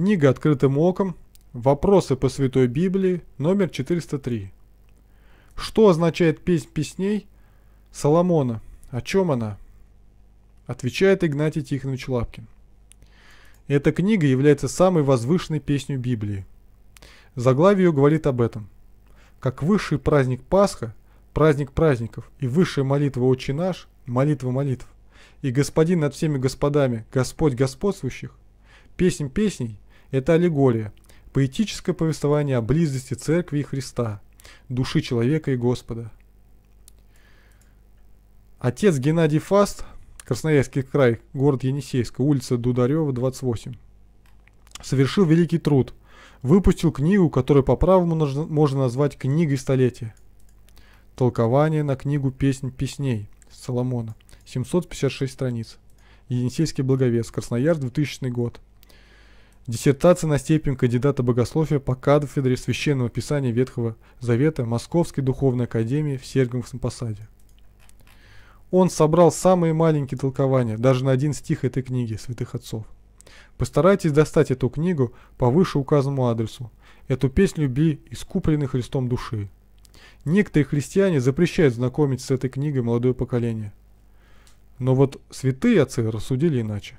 Книга «Открытым оком», «Вопросы по Святой Библии», номер 403. Что означает песнь песней Соломона? О чем она? Отвечает Игнатий Тихонович Лапкин. Эта книга является самой возвышенной песней Библии. Заглавие ее говорит об этом. Как высший праздник Пасха, праздник праздников и высшая молитва «Отче наш», молитва молитв, и «Господин над всеми господами, Господь господствующих», песнь песней – это аллегория, поэтическое повествование о близости Церкви и Христа, души человека и Господа. Отец Геннадий Фаст, Красноярский край, город Енисейска, улица Дударева, 28, совершил великий труд, выпустил книгу, которую по правому можно назвать книгой столетия. Толкование на книгу «Песнь песней» Соломона, 756 страниц. Енисейский благовест, Красноярск, 2000 год. Диссертация на степень кандидата богословия по кафедре Священного Писания Ветхого Завета Московской Духовной Академии в Сергиевском Посаде. Он собрал самые маленькие толкования, даже на один стих этой книги святых отцов. Постарайтесь достать эту книгу по выше указанному адресу, эту песнь любви, искупленной Христом души. Некоторые христиане запрещают знакомить с этой книгой молодое поколение. Но вот святые отцы рассудили иначе.